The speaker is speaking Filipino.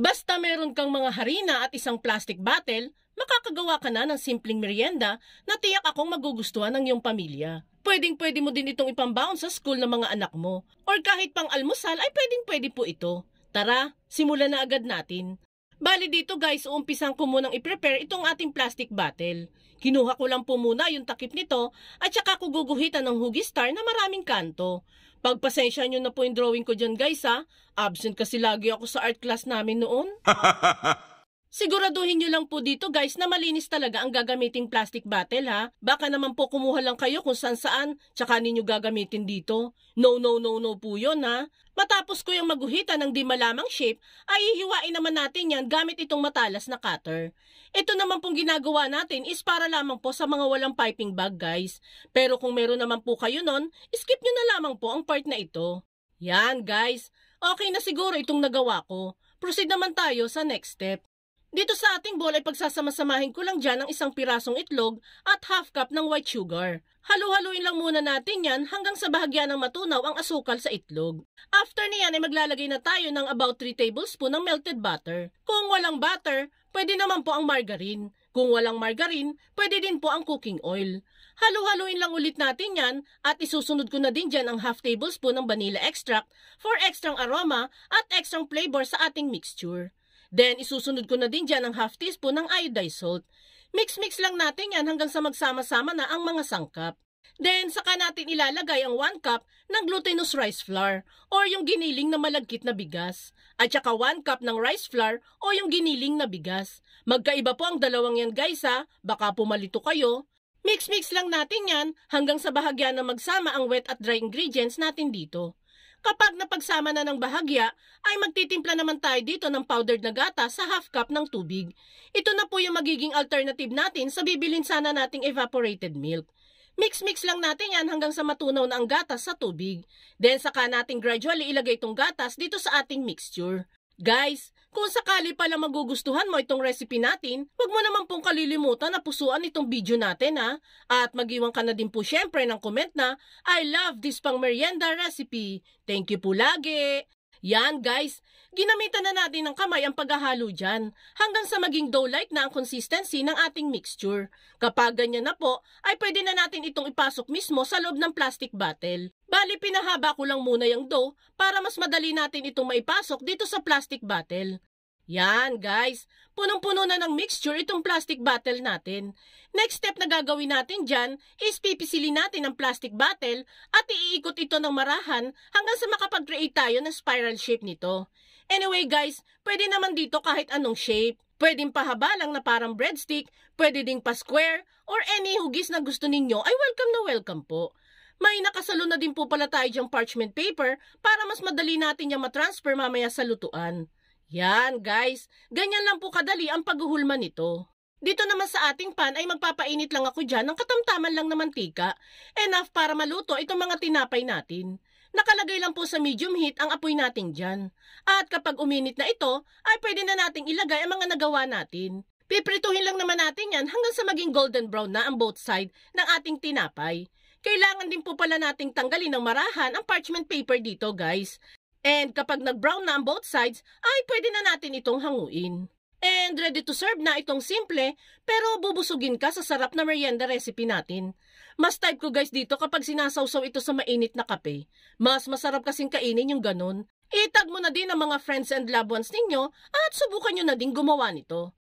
Basta meron kang mga harina at isang plastic bottle, makakagawa ka na ng simpleng merienda na tiyak akong magugustuhan ng iyong pamilya. Pwedeng-pwede mo din itong ipambaon sa school ng mga anak mo. Or kahit pang almusal ay pwedeng-pwede po ito. Tara, simulan na agad natin. Bali dito guys, uumpisan ko munang i-prepare itong ating plastic bottle. Kinuha ko lang po muna yung takip nito at saka ko guguhitan ng hugi star na maraming kanto. Pagpasensya nyo na po yung drawing ko dyan guys ha. Absent kasi lagi ako sa art class namin noon. Siguraduhin nyo lang po dito guys na malinis talaga ang gagamiting plastic bottle ha. Baka naman po kumuha lang kayo kung saan saan tsaka ninyo gagamitin dito. No, no, no, no po yun ha. Matapos ko yung maguhitan ng di malamang shape, ay hihiwain naman natin yan gamit itong matalas na cutter. Ito naman pong ginagawa natin is para lamang po sa mga walang piping bag guys. Pero kung meron naman po kayo nun, skip nyo na lamang po ang part na ito. Yan guys, okay na siguro itong nagawa ko. Proceed naman tayo sa next step. Dito sa ating bowl ay pagsasamasamahin ko lang dyan ang isang pirasong itlog at half cup ng white sugar. Halu-haluin lang muna natin yan hanggang sa bahagya ng matunaw ang asukal sa itlog. After niyan ay maglalagay na tayo ng about 3 tablespoon ng melted butter. Kung walang butter, pwede naman po ang margarine. Kung walang margarine, pwede din po ang cooking oil. Halu-haluin lang ulit natin yan at isusunod ko na din dyan ang half tablespoon ng vanilla extract for extra aroma at extra flavor sa ating mixture. Then isusunod ko na din dyan ang half teaspoon ng iodized salt. Mix-mix lang natin yan hanggang sa magsama-sama na ang mga sangkap. Then saka natin ilalagay ang 1 cup ng glutinous rice flour or yung giniling na malagkit na bigas at saka 1 cup ng rice flour o yung giniling na bigas. Magkaiba po ang dalawang yan guys ha, baka pumalito kayo. Mix-mix lang natin yan hanggang sa bahagya na magsama ang wet at dry ingredients natin dito. Kapag napagsama na ng bahagya, ay magtitimpla naman tayo dito ng powdered na gata sa half cup ng tubig. Ito na po yung magiging alternative natin sa bibilin sana nating evaporated milk. Mix-mix lang natin yan hanggang sa matunaw na ang gatas sa tubig. Then saka natin gradually ilagay itong gatas dito sa ating mixture. Guys, kung sakali pala magugustuhan mo itong recipe natin, huwag mo naman pong kalilimutan na pusuan itong video natin ha. At magiwan ka na din po syempre ng comment na, I love this pang merienda recipe. Thank you po lagi! Yan guys, ginamitan na natin ng kamay ang paghahalo dyan hanggang sa maging dough-like na ang consistency ng ating mixture. Kapag ganyan na po, ay pwede na natin itong ipasok mismo sa loob ng plastic bottle. Bali pinahaba ko lang muna yung dough para mas madali natin itong maipasok dito sa plastic bottle. Yan guys, punong-puno na ng mixture itong plastic bottle natin. Next step na gagawin natin dyan is pipisilin natin ang plastic bottle at iikot ito ng marahan hanggang sa makapag-create tayo ng spiral shape nito. Anyway guys, pwede naman dito kahit anong shape. Pwedeng pahaba lang na parang breadstick, pwede ding pa square, or any hugis na gusto ninyo ay welcome na welcome po may nakasalo na din po pala tayo dyang parchment paper para mas madali natin yung matransfer mamaya sa lutuan. Yan guys, ganyan lang po kadali ang paghuhulma nito. Dito naman sa ating pan ay magpapainit lang ako dyan ng katamtaman lang na mantika. Enough para maluto itong mga tinapay natin. Nakalagay lang po sa medium heat ang apoy natin dyan. At kapag uminit na ito, ay pwede na nating ilagay ang mga nagawa natin. Piprituhin lang naman natin yan hanggang sa maging golden brown na ang both side ng ating tinapay. Kailangan din po pala nating tanggalin ng marahan ang parchment paper dito guys. And kapag nag-brown na ang both sides, ay pwede na natin itong hanguin. And ready to serve na itong simple, pero bubusugin ka sa sarap na merienda recipe natin. Mas type ko guys dito kapag sinasawsaw ito sa mainit na kape. Mas masarap kasing kainin yung ganun. Itag mo na din ang mga friends and loved ones ninyo at subukan nyo na din gumawa nito.